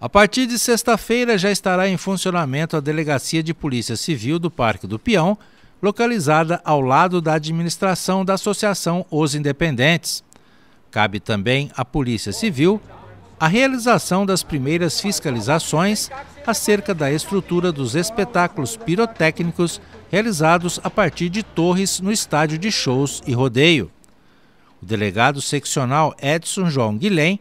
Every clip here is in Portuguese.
A partir de sexta-feira já estará em funcionamento a Delegacia de Polícia Civil do Parque do Peão, localizada ao lado da administração da Associação Os Independentes. Cabe também à Polícia Civil a realização das primeiras fiscalizações acerca da estrutura dos espetáculos pirotécnicos realizados a partir de torres no estádio de shows e rodeio. O delegado seccional Edson João Guilhem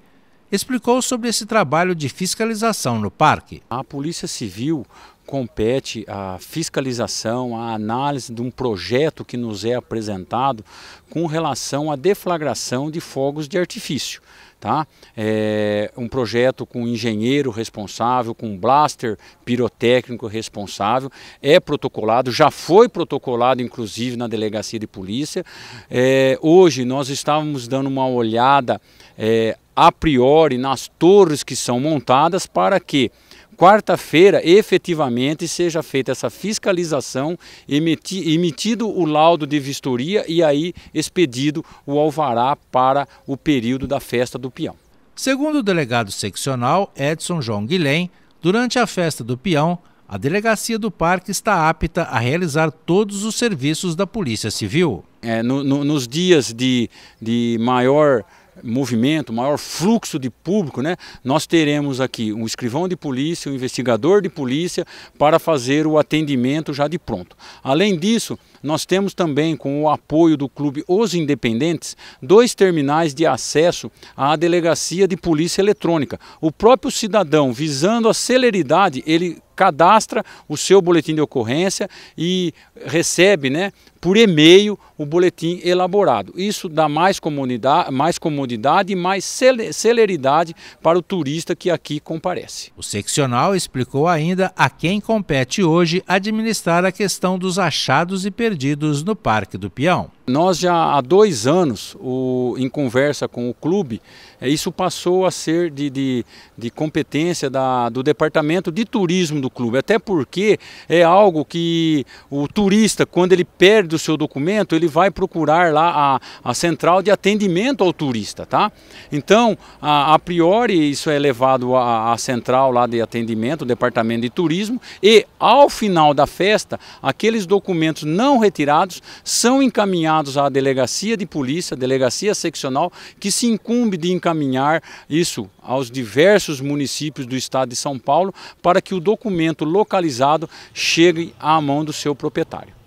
explicou sobre esse trabalho de fiscalização no parque. A Polícia Civil compete a fiscalização, a análise de um projeto que nos é apresentado com relação à deflagração de fogos de artifício. Tá? É um projeto com engenheiro responsável, com blaster pirotécnico responsável, é protocolado, já foi protocolado inclusive na delegacia de polícia. É, hoje nós estávamos dando uma olhada é, a priori nas torres que são montadas para que quarta-feira efetivamente seja feita essa fiscalização, emiti, emitido o laudo de vistoria e aí expedido o alvará para o período da festa do peão. Segundo o delegado seccional Edson João Guilhem, durante a festa do peão, a delegacia do parque está apta a realizar todos os serviços da Polícia Civil. É, no, no, nos dias de, de maior movimento, maior fluxo de público, né, nós teremos aqui um escrivão de polícia, um investigador de polícia para fazer o atendimento já de pronto. Além disso, nós temos também, com o apoio do Clube Os Independentes, dois terminais de acesso à delegacia de polícia eletrônica. O próprio cidadão, visando a celeridade, ele cadastra o seu boletim de ocorrência e recebe né, por e-mail o boletim elaborado. Isso dá mais comodidade, mais comodidade e mais celeridade para o turista que aqui comparece. O seccional explicou ainda a quem compete hoje administrar a questão dos achados e perdidos no Parque do Peão. Nós já há dois anos, o, em conversa com o clube, é, isso passou a ser de, de, de competência da, do departamento de turismo do clube, até porque é algo que o turista, quando ele perde o seu documento, ele vai procurar lá a, a central de atendimento ao turista, tá? Então, a, a priori, isso é levado à, à central lá de atendimento, o departamento de turismo, e ao final da festa, aqueles documentos não retirados são encaminhados chamados à delegacia de polícia, delegacia seccional, que se incumbe de encaminhar isso aos diversos municípios do estado de São Paulo para que o documento localizado chegue à mão do seu proprietário.